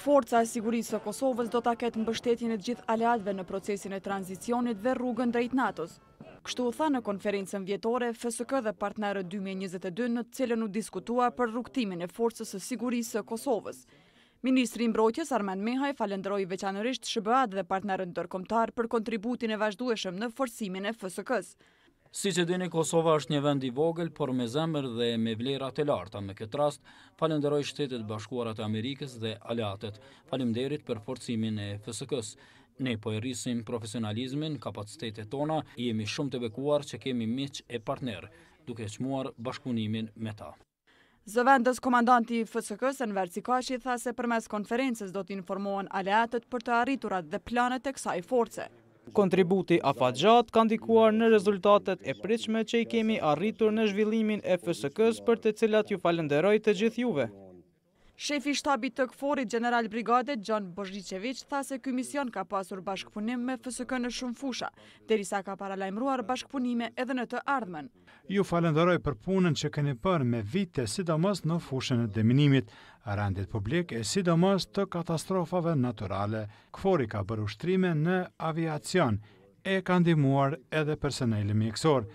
Forca e sigurisë të Kosovës do të ketë mbështetjën e gjithë aleatve në procesin e tranzicionit dhe rrugën drejt Natos. Kështu u tha në konferencen vjetore, FSK dhe partnerë 2022 në cilën u diskutua për rrugtimin e forcës e sigurisë të Kosovës. Ministri Mbrojtjes Armen Mehaj falendroj veçanërisht shëbëat dhe partnerët dërkomtar për kontributin e vazhdueshëm në forcimin e FSK-së. Si që dini, Kosova është një vend i vogël, por me zemër dhe me vlerat e larta. Me këtë rast, falenderoj shtetet bashkuarat e Amerikës dhe alatet. Falimderit për forcimin e FSK-s. Ne po e rrisim profesionalizmin, kapacitetet tona, jemi shumë të vekuar që kemi miq e partner, duke që muar bashkunimin me ta. Zëvendës komandanti FSK-s në Cikashi, tha se përmes konferences do t'informohen alatet për të arriturat dhe planet e kësa i Kontributi afatgjat ka ndikuar në rezultatet e pritshme që i kemi arritur në zhvillimin e FSK-s për të cilat ju falenderoj të gjithjuve. Shefi shtabit të këforit General Brigade, Gjon Bozhiqevic, tha se këj mision ka pasur bashkëpunim me FSK në shumë fusha, derisa ka paralajmruar bashkëpunime edhe në të ardhmen. Ju falendoroj për punën që këni për me vite sidomos në fushën e deminimit, randit publik e sidomos të katastrofave naturale. Këfori ka bërë ushtrime në aviacion e ka ndimuar edhe personelë mjekësor.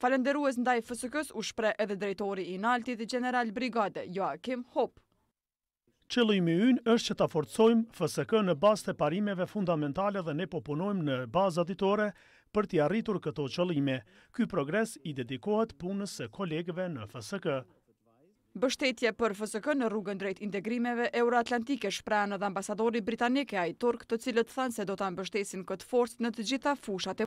Falenderu e zndaj fësëkës u shpre edhe drejtori i naltit i General Brigade, Joakim Hopë. Qëllimi ynë është që ta forcojmë FSK në bazë të parimeve fundamentale dhe ne popunojmë në bazat ditore për t'i arritur këto qëllime. Ky progres i dedikohet punës së kolegëve në FSK. Bështetje për FSK në rrugën drejt integrimeve euroatlantike shprejnë dhe ambasadori britanike a i turk të cilët thanë se do ta mbështesin këtë forcë në të gjitha fushat e